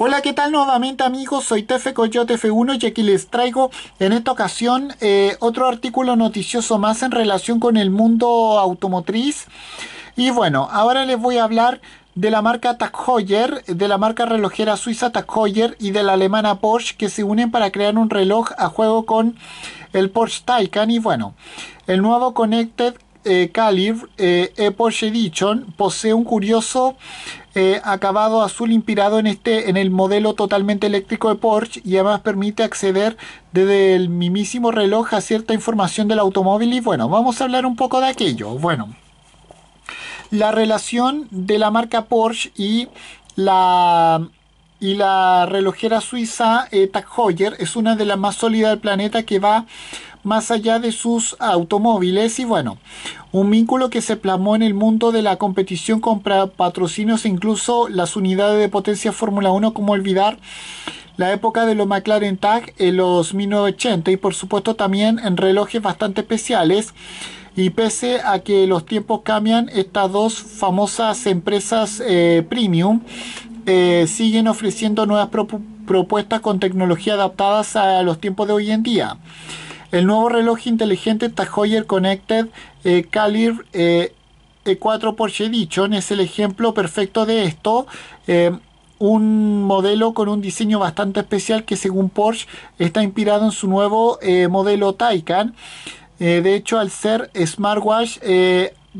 Hola, ¿qué tal nuevamente amigos? Soy Tefe Coyote F1 y aquí les traigo en esta ocasión eh, otro artículo noticioso más en relación con el mundo automotriz. Y bueno, ahora les voy a hablar de la marca Tag de la marca relojera suiza Tag y de la alemana Porsche que se unen para crear un reloj a juego con el Porsche Taycan y bueno, el nuevo Connected eh, e eh, Porsche Edition posee un curioso este acabado azul inspirado en este en el modelo totalmente eléctrico de Porsche y además permite acceder desde el mismísimo reloj a cierta información del automóvil y bueno, vamos a hablar un poco de aquello. Bueno, la relación de la marca Porsche y la y la relojera suiza eh, Tag Heuer es una de las más sólidas del planeta que va más allá de sus automóviles y bueno, un vínculo que se plasmó en el mundo de la competición con patrocinios e incluso las unidades de potencia Fórmula 1 como olvidar la época de los McLaren Tag en los 1980 y por supuesto también en relojes bastante especiales y pese a que los tiempos cambian, estas dos famosas empresas eh, premium eh, siguen ofreciendo nuevas propuestas con tecnología adaptadas a los tiempos de hoy en día. El nuevo reloj inteligente Tahoyer Connected eh, Calibre eh, e 4 Porsche Edition es el ejemplo perfecto de esto. Eh, un modelo con un diseño bastante especial que según Porsche está inspirado en su nuevo modelo Taycan. de hecho, al ser smartwatch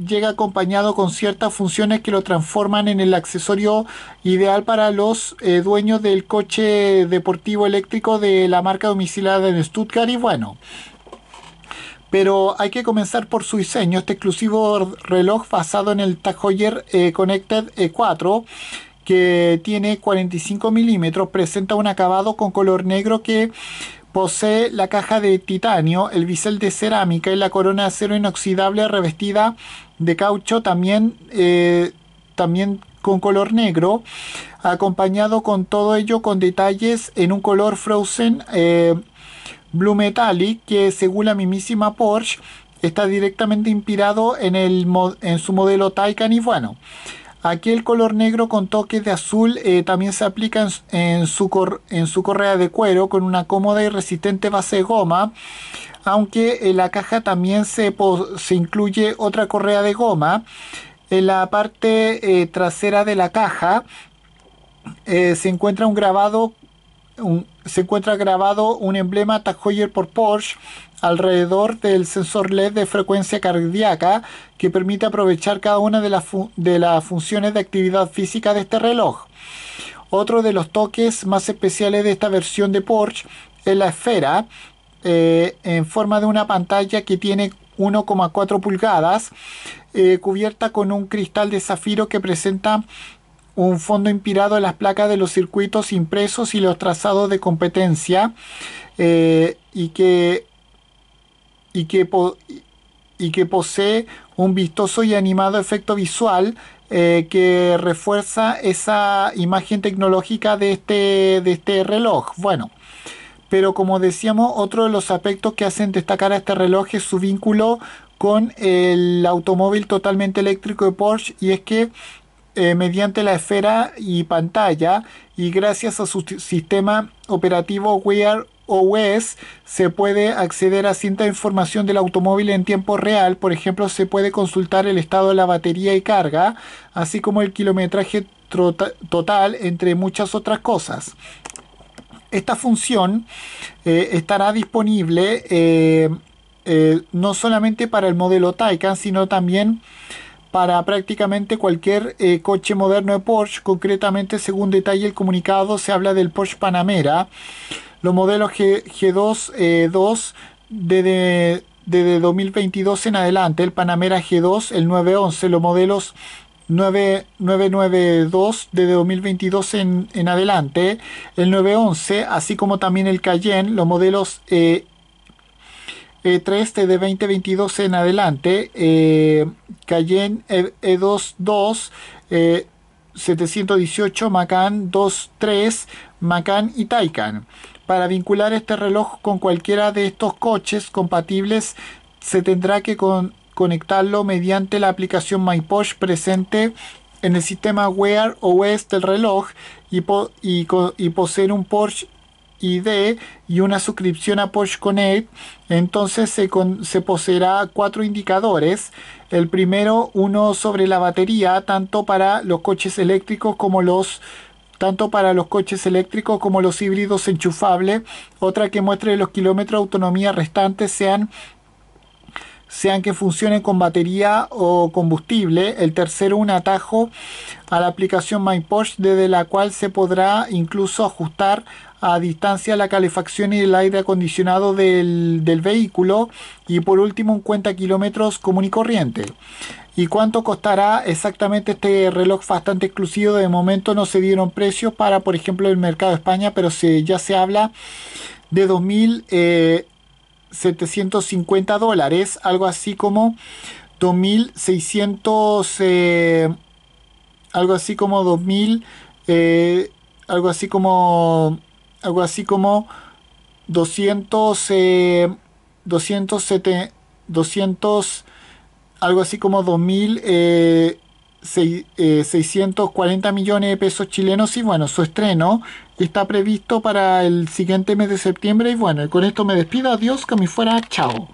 llega acompañado con ciertas funciones que lo transforman en el accesorio ideal para los eh, dueños del coche deportivo eléctrico de la marca domiciliada en Stuttgart y bueno. Pero hay que comenzar por su diseño. Este exclusivo reloj basado en el Tag Heuer eh, Connected E4 eh, que tiene 45 milímetros presenta un acabado con color negro que Posee la caja de titanio, el bisel de cerámica y la corona de acero inoxidable revestida de caucho también, eh, también con color negro, acompañado con todo ello con detalles en un color frozen eh, blue metallic que según la mismísima Porsche está directamente inspirado en, el, en su modelo Taycan y bueno. Aquí el color negro con toques de azul eh, también se aplica en, su cor, en su correa de cuero con una cómoda y resistente base de goma aunque en eh, la caja también se, incluye otra correa de goma. En la parte eh, trasera de la caja eh, se encuentra un grabado un, se encuentra grabado un emblema Tag por Porsche alrededor del sensor LED de frecuencia cardíaca que permite aprovechar cada una de las funciones de actividad física de este reloj. Otro de los toques más especiales de esta versión de Porsche es la esfera eh, en forma de una pantalla que tiene 1,4 pulgadas, eh, cubierta con un cristal de zafiro que presenta un fondo inspirado en las placas de los circuitos impresos y los trazados de competencia, eh, y, que, y, que y que posee un vistoso y animado efecto visual que refuerza esa imagen tecnológica de este, de este reloj. Bueno, pero como decíamos, otro de los aspectos que hacen destacar a este reloj es su vínculo con el automóvil totalmente eléctrico de Porsche y es que eh, mediante la esfera y pantalla y gracias a su sistema operativo Wear OS se puede acceder a cierta información del automóvil en tiempo real, por ejemplo se puede consultar el estado de la batería y carga, así como el kilometraje total entre muchas otras cosas. Esta función eh, estará disponible eh, eh, no solamente para el modelo Taycan, sino también para prácticamente cualquier coche moderno de Porsche. Concretamente, según detalle el comunicado, se habla del Porsche Panamera, los modelos G 2 eh, 2 desde 2022 en adelante, el Panamera G2, el 911, los modelos 992 desde 2022 en, adelante, el 911, así como también el Cayenne, los modelos E3 eh, e desde 2022 en adelante, eh, Cayenne E22, 718, e eh, Macan 23, Macan y Taycan. Para vincular este reloj con cualquiera de estos coches compatibles, se tendrá que con, conectarlo mediante la aplicación MyPorsche presente en el sistema Wear OS del reloj y, y, poseer un Porsche ID y una suscripción a Porsche Connect, entonces se, con, se, poseerá cuatro indicadores. El primero, uno sobre la batería, tanto para los coches eléctricos como los tanto para los coches eléctricos como los híbridos enchufables, otra que muestre los kilómetros de autonomía restantes sean sean que funcionen con batería o combustible. El tercero, un atajo a la aplicación MyPosh desde la cual se podrá incluso ajustar a distancia la calefacción y el aire acondicionado del, vehículo. Y por último, un cuenta kilómetros común y corriente. ¿Y cuánto costará exactamente este reloj bastante exclusivo? De momento no se dieron precios para, por ejemplo, el mercado de España, pero se, ya se habla de 2.000 750 dólares, algo así como 2600, eh, algo así como 2000, eh, algo así como, algo así como 200, eh, 207, 200, algo así como 2000, 640 eh, millones de pesos chilenos y bueno, su estreno está previsto para el siguiente mes de septiembre y bueno, con esto me despido, adiós, que me fuera, chao.